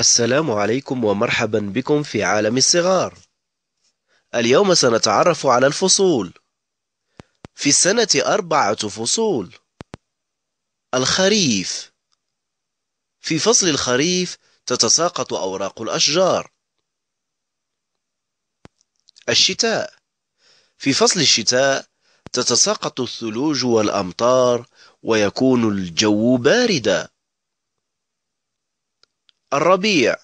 السلام عليكم ومرحبا بكم في عالم الصغار. اليوم سنتعرف على الفصول. في السنة أربعة فصول. الخريف في فصل الخريف تتساقط أوراق الأشجار. الشتاء في فصل الشتاء تتساقط الثلوج والأمطار ويكون الجو باردًا. الربيع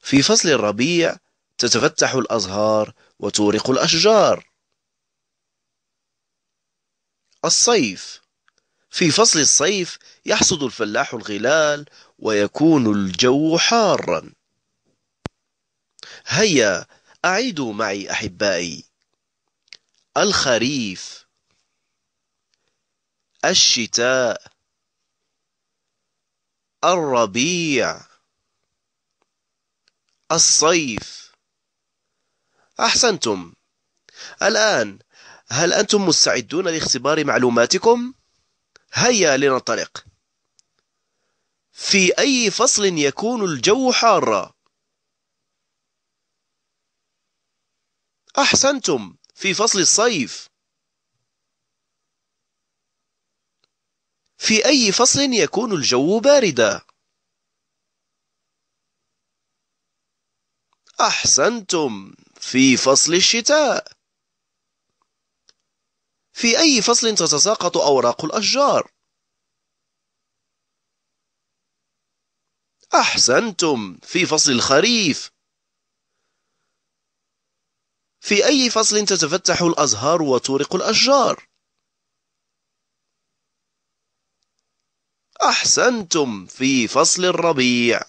في فصل الربيع تتفتح الأزهار وتورق الأشجار الصيف في فصل الصيف يحصد الفلاح الغلال ويكون الجو حارا هيا أعيدوا معي أحبائي الخريف الشتاء الربيع الصيف أحسنتم الآن هل أنتم مستعدون لاختبار معلوماتكم؟ هيا لننطلق في أي فصل يكون الجو حارا؟ أحسنتم في فصل الصيف في أي فصل يكون الجو باردا؟ أحسنتم في فصل الشتاء في أي فصل تتساقط أوراق الأشجار؟ أحسنتم في فصل الخريف في أي فصل تتفتح الأزهار وتورق الأشجار؟ أحسنتم في فصل الربيع